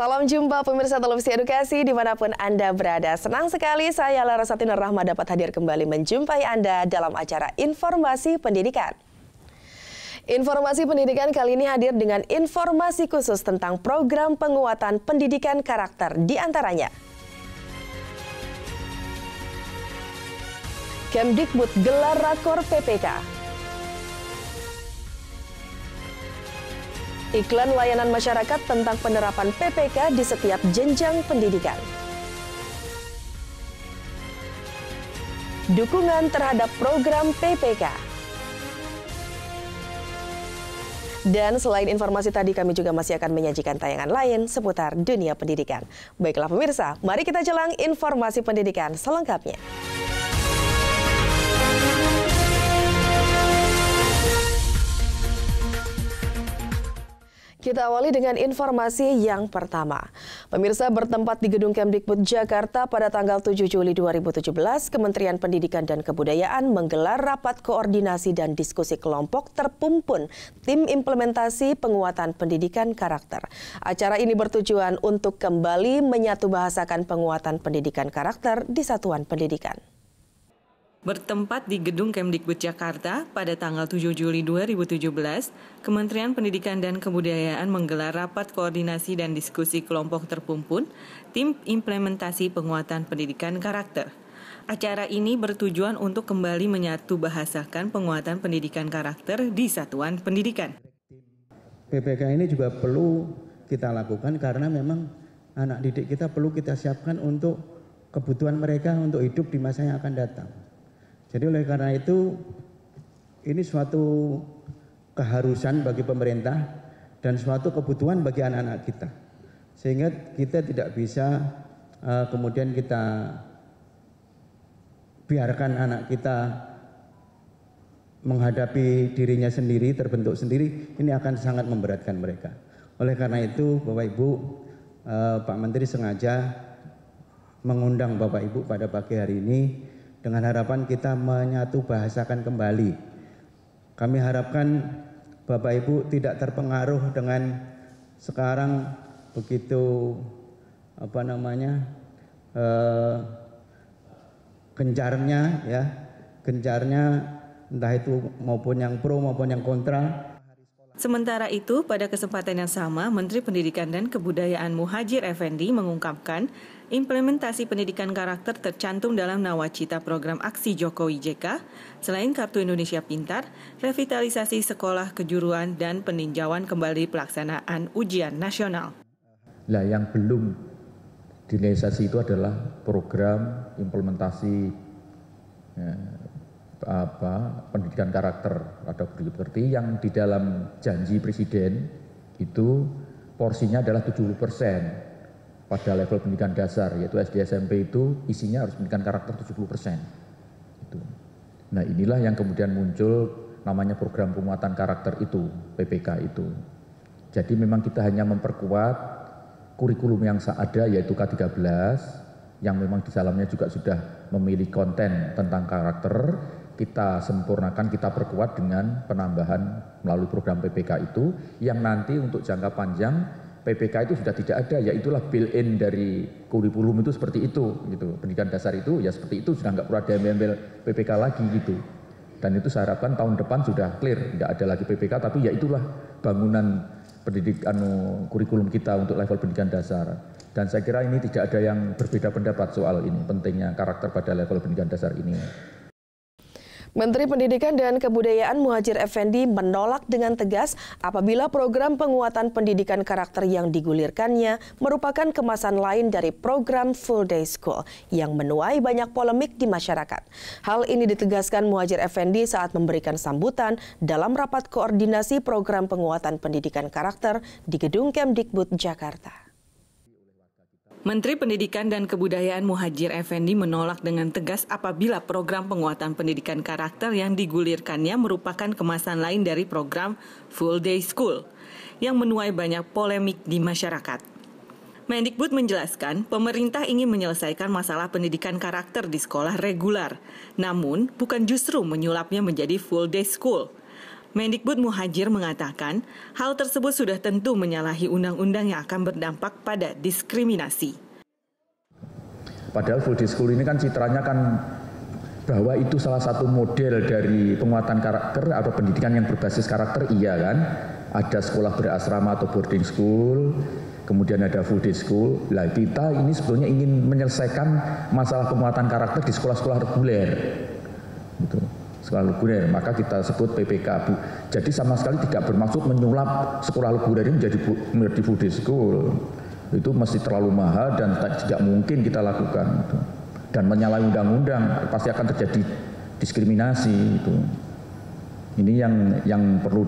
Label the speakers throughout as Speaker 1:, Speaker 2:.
Speaker 1: Salam jumpa pemirsa Televisi Edukasi dimanapun Anda berada. Senang sekali saya Lara Satina Rahma dapat hadir kembali menjumpai Anda dalam acara Informasi Pendidikan. Informasi pendidikan kali ini hadir dengan informasi khusus tentang program penguatan pendidikan karakter diantaranya. Kemdikbud gelar rakor PPK iklan layanan masyarakat tentang penerapan PPK di setiap jenjang pendidikan. Dukungan terhadap program PPK. Dan selain informasi tadi, kami juga masih akan menyajikan tayangan lain seputar dunia pendidikan. Baiklah pemirsa, mari kita jelang informasi pendidikan selengkapnya. Kita awali dengan informasi yang pertama. Pemirsa bertempat di Gedung Kemdikbud Jakarta pada tanggal 7 Juli 2017, Kementerian Pendidikan dan Kebudayaan menggelar rapat koordinasi dan diskusi kelompok terpumpun Tim Implementasi Penguatan Pendidikan Karakter. Acara ini bertujuan untuk kembali menyatu bahasakan penguatan pendidikan karakter di satuan pendidikan.
Speaker 2: Bertempat di Gedung Kemdikbud Jakarta pada tanggal 7 Juli 2017, Kementerian Pendidikan dan Kebudayaan menggelar rapat koordinasi dan diskusi kelompok terpumpun Tim Implementasi Penguatan Pendidikan Karakter. Acara ini bertujuan untuk kembali menyatu bahasakan penguatan pendidikan karakter di satuan pendidikan.
Speaker 3: PPK ini juga perlu kita lakukan karena memang anak didik kita perlu kita siapkan untuk kebutuhan mereka untuk hidup di masa yang akan datang. Jadi oleh karena itu ini suatu keharusan bagi pemerintah dan suatu kebutuhan bagi anak-anak kita. Sehingga kita tidak bisa uh, kemudian kita biarkan anak kita menghadapi dirinya sendiri, terbentuk sendiri, ini akan sangat memberatkan mereka. Oleh karena itu, Bapak Ibu, uh, Pak Menteri sengaja mengundang Bapak Ibu pada pagi hari ini dengan harapan kita menyatu bahasakan kembali. Kami harapkan Bapak Ibu tidak terpengaruh dengan sekarang begitu apa namanya eh, ya kencarnya entah itu maupun yang pro maupun yang kontra
Speaker 2: Sementara itu, pada kesempatan yang sama, Menteri Pendidikan dan Kebudayaan Muhajir Effendi mengungkapkan implementasi pendidikan karakter tercantum dalam nawacita program aksi Jokowi JK, selain Kartu Indonesia Pintar, revitalisasi sekolah kejuruan dan peninjauan kembali pelaksanaan ujian nasional.
Speaker 4: Nah, yang belum direalisasi itu adalah program implementasi eh, apa, pendidikan karakter atau budi seperti yang di dalam janji presiden itu porsinya adalah 70 persen pada level pendidikan dasar yaitu SD SMP itu isinya harus pendidikan karakter 70 persen. Nah inilah yang kemudian muncul namanya program penguatan karakter itu PPK itu. Jadi memang kita hanya memperkuat kurikulum yang ada yaitu K13 yang memang di dalamnya juga sudah memilih konten tentang karakter kita sempurnakan, kita perkuat dengan penambahan melalui program PPK itu yang nanti untuk jangka panjang PPK itu sudah tidak ada, ya itulah built-in dari kurikulum itu seperti itu, gitu. Pendidikan dasar itu ya seperti itu, sudah nggak perlu ada ambil PPK lagi gitu. Dan itu saya harapkan tahun depan sudah clear, tidak ada lagi PPK, tapi ya itulah bangunan pendidikan kurikulum kita untuk level pendidikan dasar. Dan saya kira ini tidak ada yang berbeda pendapat soal ini pentingnya karakter pada level pendidikan dasar ini.
Speaker 1: Menteri Pendidikan dan Kebudayaan Muhajir Effendi menolak dengan tegas apabila program penguatan pendidikan karakter yang digulirkannya merupakan kemasan lain dari program Full Day School yang menuai banyak polemik di masyarakat. Hal ini ditegaskan Muhajir Effendi saat memberikan sambutan dalam rapat koordinasi program penguatan pendidikan karakter di Gedung Kemdikbud, Jakarta.
Speaker 2: Menteri Pendidikan dan Kebudayaan Muhajir Effendi menolak dengan tegas apabila program penguatan pendidikan karakter yang digulirkannya merupakan kemasan lain dari program Full Day School yang menuai banyak polemik di masyarakat. Mendikbud menjelaskan, pemerintah ingin menyelesaikan masalah pendidikan karakter di sekolah reguler, namun bukan justru menyulapnya menjadi full day school. Mendikbud Muhajir mengatakan, hal tersebut sudah tentu menyalahi undang-undang yang akan berdampak pada diskriminasi.
Speaker 4: Padahal full day school ini kan citranya kan bahwa itu salah satu model dari penguatan karakter atau pendidikan yang berbasis karakter, iya kan? Ada sekolah berasrama atau boarding school, kemudian ada full day school. Lah kita ini sebetulnya ingin menyelesaikan masalah penguatan karakter di sekolah-sekolah reguler. Gitu sekolah lugurer maka kita sebut PPK Bu. Jadi sama sekali tidak bermaksud menyulap sekolah lugurer ini menjadi bu, menjadi Buddhist school. Itu mesti terlalu mahal dan tidak mungkin kita lakukan Gitu. Dan menyalahi undang-undang pasti akan terjadi diskriminasi itu. Ini yang yang perlu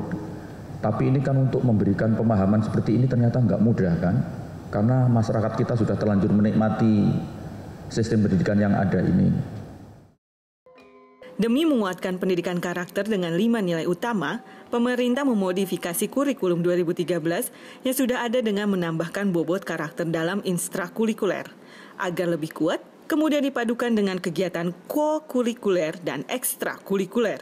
Speaker 4: tapi ini kan untuk memberikan pemahaman seperti ini ternyata nggak mudah kan karena masyarakat kita sudah terlanjur menikmati sistem pendidikan yang ada ini.
Speaker 2: Demi menguatkan pendidikan karakter dengan lima nilai utama, pemerintah memodifikasi kurikulum 2013 yang sudah ada dengan menambahkan bobot karakter dalam instrakurikuler agar lebih kuat, kemudian dipadukan dengan kegiatan kokurikuler dan ekstrakurikuler.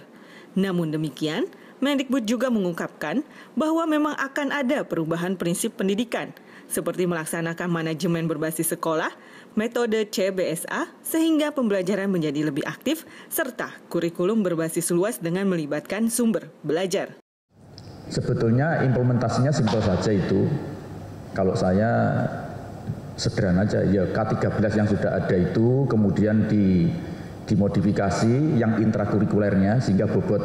Speaker 2: Namun demikian, Mendikbud juga mengungkapkan bahwa memang akan ada perubahan prinsip pendidikan, seperti melaksanakan manajemen berbasis sekolah metode CBSA sehingga pembelajaran menjadi lebih aktif serta kurikulum berbasis luas dengan melibatkan sumber belajar.
Speaker 4: Sebetulnya implementasinya simpel saja itu. Kalau saya sederhana aja ya K13 yang sudah ada itu kemudian di dimodifikasi yang intrakurikulernya sehingga bobot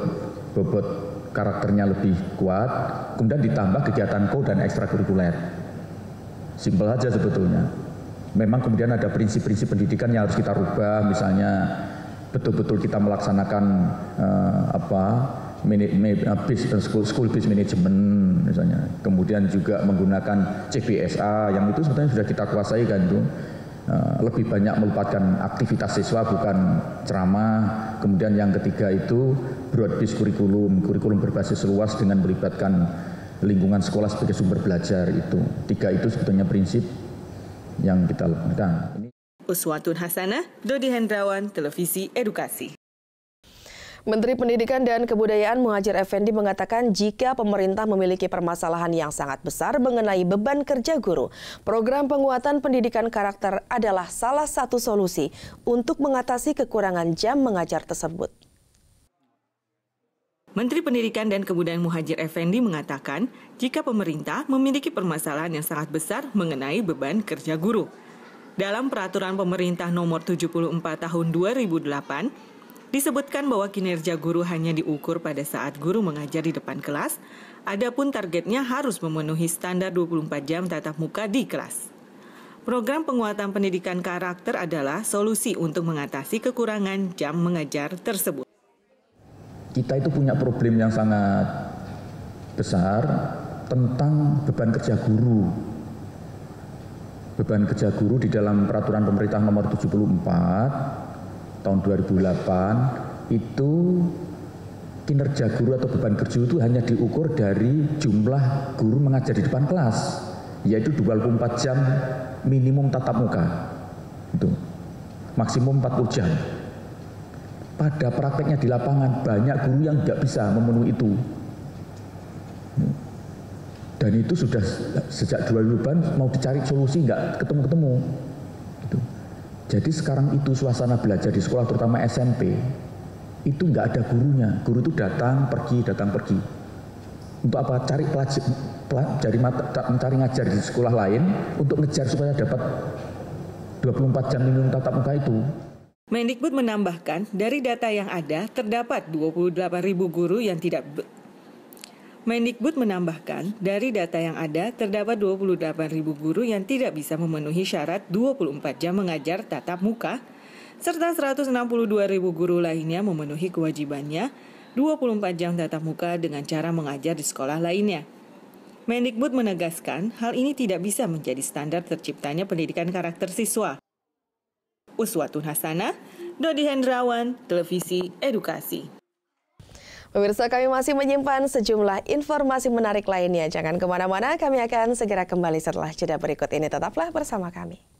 Speaker 4: bobot karakternya lebih kuat kemudian ditambah kegiatan ko dan ekstrakurikuler simpel saja sebetulnya memang kemudian ada prinsip-prinsip pendidikan yang harus kita rubah misalnya betul-betul kita melaksanakan uh, apa eh, eh, school, school based management misalnya kemudian juga menggunakan CBSA yang itu sebetulnya sudah kita kuasai kan itu. uh, lebih banyak melupakan aktivitas siswa bukan ceramah kemudian yang ketiga itu broad based kurikulum kurikulum berbasis luas dengan melibatkan lingkungan sekolah sebagai sumber belajar itu tiga itu sebetulnya prinsip yang kita lakukan.
Speaker 2: Uswatun Hasanah, Dodi Hendrawan, Televisi Edukasi.
Speaker 1: Menteri Pendidikan dan Kebudayaan Muhajir Effendi mengatakan jika pemerintah memiliki permasalahan yang sangat besar mengenai beban kerja guru, program penguatan pendidikan karakter adalah salah satu solusi untuk mengatasi kekurangan jam mengajar tersebut.
Speaker 2: Menteri Pendidikan dan Kebudayaan Muhajir Effendi mengatakan, jika pemerintah memiliki permasalahan yang sangat besar mengenai beban kerja guru. Dalam peraturan pemerintah nomor 74 tahun 2008, disebutkan bahwa kinerja guru hanya diukur pada saat guru mengajar di depan kelas, adapun targetnya harus memenuhi standar 24 jam tatap muka di kelas. Program penguatan pendidikan karakter adalah solusi untuk mengatasi kekurangan jam mengajar tersebut
Speaker 4: kita itu punya problem yang sangat besar tentang beban kerja guru. Beban kerja guru di dalam peraturan pemerintah nomor 74 tahun 2008 itu kinerja guru atau beban kerja itu hanya diukur dari jumlah guru mengajar di depan kelas, yaitu 24 jam minimum tatap muka. Itu maksimum 40 jam pada prakteknya di lapangan banyak guru yang nggak bisa memenuhi itu. Dan itu sudah sejak dua an mau dicari solusi nggak ketemu-ketemu. Gitu. Jadi sekarang itu suasana belajar di sekolah terutama SMP itu nggak ada gurunya. Guru itu datang pergi datang pergi. Untuk apa? Cari pelajar, mata, mencari ngajar di sekolah lain untuk ngejar supaya dapat 24 jam minum tatap muka itu
Speaker 2: Mendikbud menambahkan, dari data yang ada, terdapat 28.000 guru yang tidak Mendikbud menambahkan, dari data yang ada, terdapat 28 guru yang tidak bisa memenuhi syarat 24 jam mengajar tatap muka, serta 162.000 guru lainnya memenuhi kewajibannya 24 jam tatap muka dengan cara mengajar di sekolah lainnya. Mendikbud menegaskan, hal ini tidak bisa menjadi standar terciptanya pendidikan karakter siswa. Uswatun Hasanah, Dodi Hendrawan, Televisi Edukasi.
Speaker 1: Pemirsa kami masih menyimpan sejumlah informasi menarik lainnya. Jangan kemana-mana, kami akan segera kembali setelah jeda berikut ini. Tetaplah bersama kami.